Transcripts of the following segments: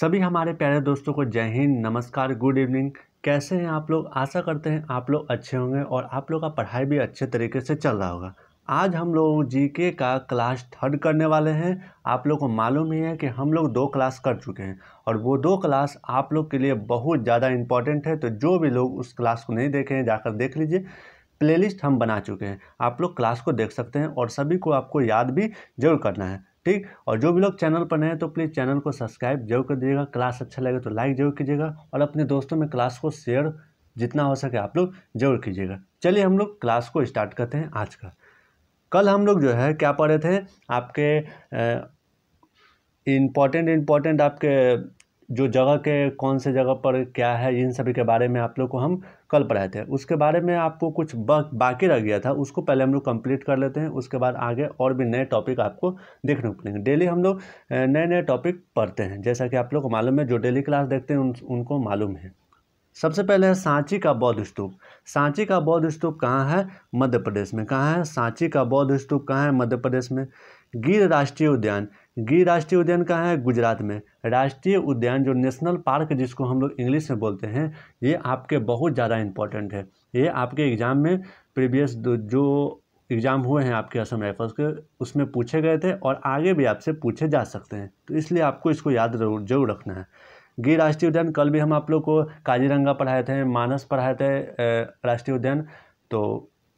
सभी हमारे प्यारे दोस्तों को जय हिंद नमस्कार गुड इवनिंग कैसे हैं आप लोग आशा करते हैं आप लोग अच्छे होंगे और आप लोग का पढ़ाई भी अच्छे तरीके से चल रहा होगा आज हम लोग जीके का क्लास थर्ड करने वाले हैं आप लोग को मालूम ही है कि हम लोग दो क्लास कर चुके हैं और वो दो क्लास आप लोग के लिए बहुत ज़्यादा इंपॉर्टेंट है तो जो भी लोग उस क्लास को नहीं देखे हैं जाकर देख लीजिए प्लेलिस्ट हम बना चुके हैं आप लोग क्लास को देख सकते हैं और सभी को आपको याद भी जरूर करना है ठीक और जो भी लोग चैनल पर नए हैं तो प्लीज़ चैनल को सब्सक्राइब जरूर कर दीजिएगा क्लास अच्छा लगे तो लाइक जरूर कीजिएगा और अपने दोस्तों में क्लास को शेयर जितना हो सके आप लोग जरूर कीजिएगा चलिए हम लोग क्लास को स्टार्ट करते हैं आज का कल हम लोग जो है क्या पढ़े थे आपके इम्पॉर्टेंट इम्पॉर्टेंट आपके जो जगह के कौन से जगह पर क्या है इन सभी के बारे में आप लोग को हम कल पढ़ाए थे उसके बारे में आपको कुछ बाकी रह गया था उसको पहले हम लोग कंप्लीट कर लेते हैं उसके बाद आगे और भी नए टॉपिक आपको देखने को मिलेंगे डेली हम लोग नए नए टॉपिक पढ़ते हैं जैसा कि आप लोग को मालूम है जो डेली क्लास देखते हैं उन, उनको मालूम है सबसे पहले है सांची का बौद्ध स्तूप सांची का बौद्ध स्तूप कहाँ है मध्य प्रदेश में कहाँ है सांची का बौद्ध स्तूप कहाँ है मध्य प्रदेश में गिर राष्ट्रीय उद्यान गिर राष्ट्रीय उद्यान कहाँ है गुजरात में राष्ट्रीय उद्यान जो नेशनल पार्क जिसको हम लोग इंग्लिश में बोलते हैं ये आपके बहुत ज़्यादा इंपॉर्टेंट है ये आपके एग्ज़ाम में प्रीवियस जो एग्ज़ाम हुए हैं आपके असम राइफल्स के उसमें पूछे गए थे और आगे भी आपसे पूछे जा सकते हैं तो इसलिए आपको इसको याद जरूर रखना है गिर राष्ट्रीय उद्यान कल भी हम आप लोग को काजीरंगा पढ़ाए थे मानस पढ़ाए थे राष्ट्रीय उद्यान तो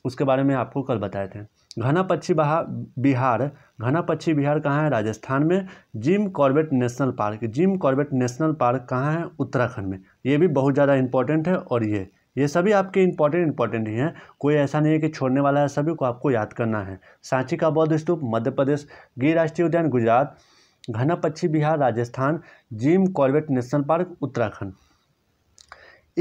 उसके बारे में आपको कल बताए थे घना बहा बिहार घना पक्षी बिहार कहाँ है राजस्थान में Jim Corbett national park Jim Corbett national park कहाँ है उत्तराखंड में ये भी बहुत ज़्यादा इंपॉर्टेंट है और ये ये सभी आपके इंपॉर्टेंट इंपॉर्टेंट ही हैं कोई ऐसा नहीं है कि छोड़ने वाला है सभी को आपको याद करना है सांची का बौद्ध स्तूप मध्य प्रदेश गिर राष्ट्रीय उद्यान गुजरात घना पक्षी बिहार Rajasthan Jim Corbett national park Uttarakhand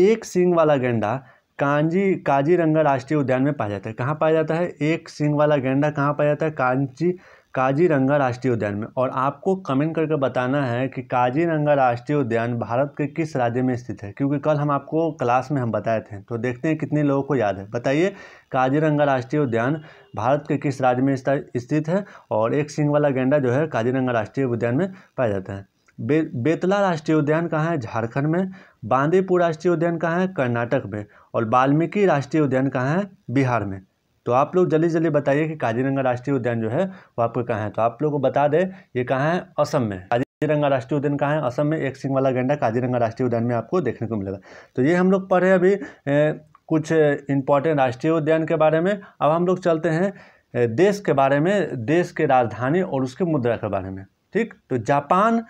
एक सिंग वाला गेंडा कांजी काजीरंगा राष्ट्रीय उद्यान में पाया जाता है कहाँ पाया जाता है एक सिंह वाला गेंडा कहाँ पाया जाता है कांची काजीरंगा राष्ट्रीय उद्यान में और आपको कमेंट करके बताना है कि काजीरंगा राष्ट्रीय उद्यान भारत के किस राज्य में स्थित है क्योंकि कल हम आपको क्लास में हम बताए थे तो देखते हैं कितने लोगों को याद है बताइए काजीरंगा राष्ट्रीय उद्यान भारत के किस राज्य में स्थित है और एक सिंह वाला गेंडा जो है काजीरंगा राष्ट्रीय उद्यान में पाया जाता है बे बेतला राष्ट्रीय उद्यान कहाँ है झारखंड में बांदीपुर राष्ट्रीय उद्यान कहाँ है कर्नाटक में और वाल्मीकि राष्ट्रीय उद्यान कहाँ है बिहार में तो आप लोग जल्दी जल्दी बताइए कि काजीरंगा राष्ट्रीय उद्यान जो है वो आपको कहाँ है तो आप लोग को बता दें ये कहाँ है असम में काजीरंगा राष्ट्रीय उद्यान कहाँ है असम में एक सिंह वाला गेंडा काजीरंगा राष्ट्रीय उद्यान में आपको देखने को मिलेगा तो ये हम लोग पढ़े अभी कुछ इम्पॉर्टेंट राष्ट्रीय उद्यान के बारे में अब हम लोग चलते हैं देश के बारे में देश के राजधानी और उसके मुद्रा के बारे में ठीक तो जापान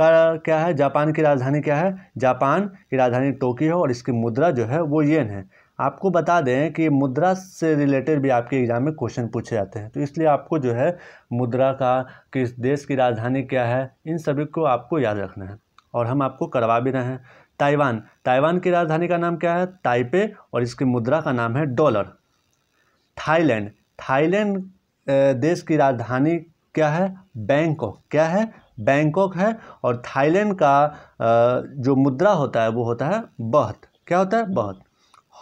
का क्या है जापान की राजधानी क्या है जापान की राजधानी टोक्यो और इसकी मुद्रा जो है वो येन है आपको बता दें कि मुद्रा से रिलेटेड भी आपके एग्ज़ाम में क्वेश्चन पूछे जाते हैं तो इसलिए आपको जो है मुद्रा का किस देश की राजधानी क्या है इन सभी को आपको याद रखना है और हम आपको करवा भी रहे हैं ताइवान ताइवान की राजधानी का नाम क्या है ताइपे और इसकी मुद्रा का नाम है डॉलर थाईलैंड थाईलैंड देश की राजधानी क्या है बैंकॉक क्या है बैंकॉक है और थाईलैंड का जो मुद्रा होता है वो होता है बहत क्या होता है बहत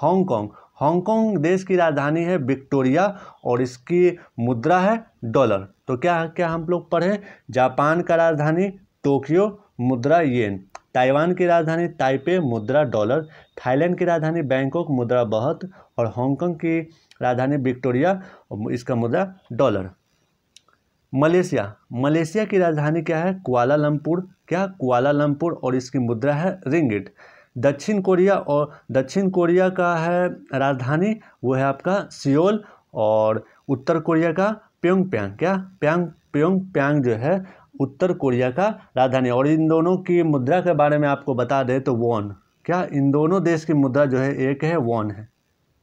हांगकॉन्ग हांगकॉन्ग देश की राजधानी है विक्टोरिया और इसकी मुद्रा है डॉलर तो क्या क्या हम लोग पढ़ें जापान का राजधानी टोक्यो मुद्रा येन ताइवान की राजधानी ताइपे मुद्रा डॉलर थाईलैंड की राजधानी बैंकॉक मुद्रा बहत और हांगकॉन्ग की राजधानी विक्टोरिया इसका मुद्रा डॉलर मलेशिया मलेशिया की राजधानी क्या है कुआलालंपुर क्या कुआलालंपुर और इसकी मुद्रा है रिंगिट दक्षिण कोरिया और दक्षिण कोरिया का है राजधानी वो है आपका सियोल और उत्तर कोरिया का प्योंग प्यांग क्या प्यांग प्योंग प्यांग जो है उत्तर कोरिया का राजधानी और इन दोनों की मुद्रा के बारे में आपको बता दें तो वॉन क्या इन दोनों देश की मुद्रा जो है एक है वॉन है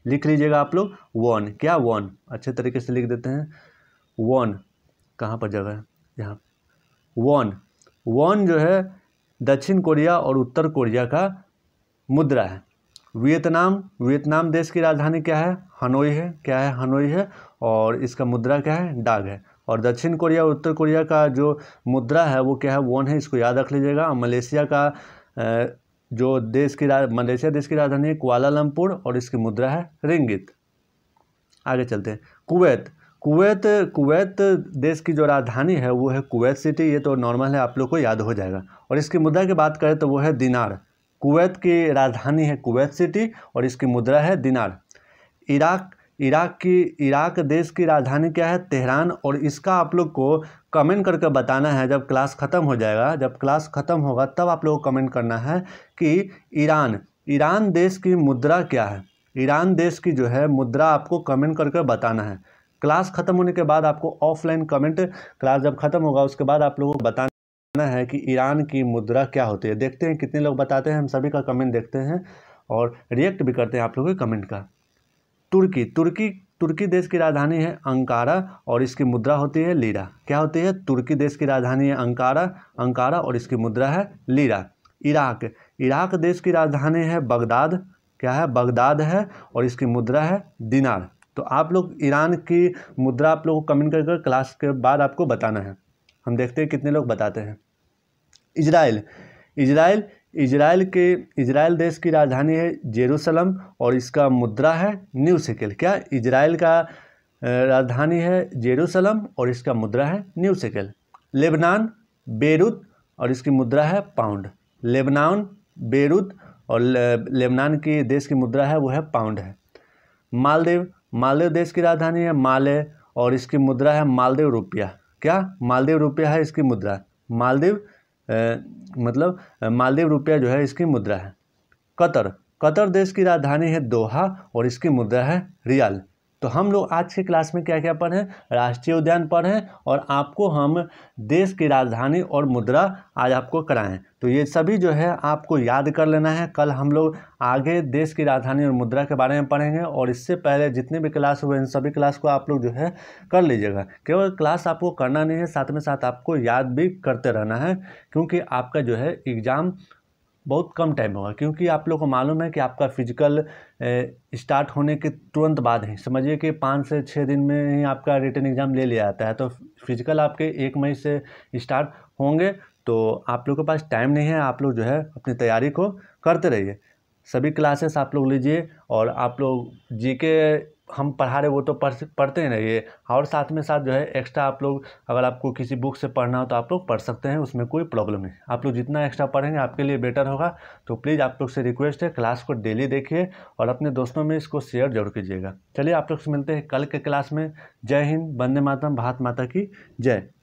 लिख लीजिएगा आप लोग वॉन क्या वॉन अच्छे तरीके से लिख देते हैं वॉन कहाँ पर जगह है यहाँ वॉन वॉन जो है दक्षिण कोरिया और उत्तर कोरिया का मुद्रा है वियतनाम वियतनाम देश की राजधानी क्या है हनोई है क्या है हनोई है और इसका मुद्रा क्या है डाग है और दक्षिण कोरिया और उत्तर कोरिया का जो मुद्रा है वो क्या है वॉन है इसको याद रख लीजिएगा और मलेशिया का जो देश की मलेशिया देश की राजधानी है कुआलालमपुर और इसकी मुद्रा है रिंगित आगे चलते हैं कुवैत कुवैत कुवैत देश की जो राजधानी है वो है कुवैत सिटी ये तो नॉर्मल है आप लोग को याद हो जाएगा और इसकी मुद्रा की बात करें तो वो है दिनार कुवैत की राजधानी है कुवैत सिटी और इसकी मुद्रा है दिनार इराक इराक की इराक देश की राजधानी क्या है तेहरान और इसका आप लोग को कमेंट करके बताना है जब क्लास ख़त्म हो जाएगा जब क्लास ख़त्म होगा तब आप लोग को कमेंट करना है कि ईरान ईरान देश की मुद्रा क्या है ईरान देश की जो है मुद्रा आपको कमेंट करके बताना है क्लास ख़त्म होने के बाद आपको ऑफलाइन कमेंट क्लास जब ख़त्म होगा उसके बाद आप लोगों को बताना है कि ईरान की मुद्रा क्या होती है देखते हैं कितने लोग बताते हैं हम सभी का कमेंट देखते हैं और रिएक्ट भी करते हैं आप लोगों के कमेंट का तुर्की तुर्की तुर्की देश की राजधानी है अंकारा और इसकी मुद्रा होती है लीरा क्या होती है तुर्की देश की राजधानी है अंकारा अंकारा और इसकी मुद्रा है लीरा इराक इराक देश की राजधानी है बगदाद क्या है बगदाद है और इसकी मुद्रा है दिनार तो आप लोग ईरान की मुद्रा आप लोगों को कमेंट कर क्लास के बाद आपको बताना है हम देखते हैं कितने लोग बताते हैं इजराइल इजराइल इजराइल के इजराइल देश की राजधानी है जेरूसलम और इसका मुद्रा है न्यू सिकल क्या इजराइल का राजधानी है जेरूसलम और इसका मुद्रा है न्यू सेकेल लेबनान बेरुत और इसकी मुद्रा है पाउंड लेबनान बेरुत और लेबनान की देश की मुद्रा है वो है पाउंड है मालदीव मालदीव देश की राजधानी है माले और इसकी मुद्रा है मालदीव रुपया क्या मालदीव रुपया है इसकी मुद्रा मालदीव मतलब मालदीव रुपया जो है इसकी मुद्रा है कतर कतर देश की राजधानी है दोहा और इसकी मुद्रा है रियाल तो हम लोग आज के क्लास में क्या क्या पढ़ें राष्ट्रीय उद्यान पढ़ें और आपको हम देश की राजधानी और मुद्रा आज आपको कराएं तो ये सभी जो है आपको याद कर लेना है कल हम लोग आगे देश की राजधानी और मुद्रा के बारे में पढ़ेंगे और इससे पहले जितने भी क्लास हुए इन सभी क्लास को आप लोग जो है कर लीजिएगा केवल क्लास आपको करना नहीं है साथ में साथ आपको याद भी करते रहना है क्योंकि आपका जो है एग्ज़ाम बहुत कम टाइम होगा क्योंकि आप लोग को मालूम है कि आपका फिजिकल स्टार्ट होने के तुरंत बाद ही समझिए कि पाँच से छः दिन में ही आपका रिटर्न एग्ज़ाम ले लिया जाता है तो फिजिकल आपके एक मई से स्टार्ट होंगे तो आप लोग के पास टाइम नहीं है आप लोग जो है अपनी तैयारी को करते रहिए सभी क्लासेस आप लोग लीजिए और आप लोग जी के हम पढ़ा रहे वो तो पढ़ पढ़ते ही रहिए और साथ में साथ जो है एक्स्ट्रा आप लोग अगर आपको किसी बुक से पढ़ना हो तो आप लोग पढ़ सकते हैं उसमें कोई प्रॉब्लम नहीं आप लोग जितना एक्स्ट्रा पढ़ेंगे आपके लिए बेटर होगा तो प्लीज़ आप लोग से रिक्वेस्ट है क्लास को डेली देखिए और अपने दोस्तों में इसको शेयर जरूर कीजिएगा चलिए आप लोग से मिलते हैं कल के क्लास में जय हिंद वंदे मातम भारत माता की जय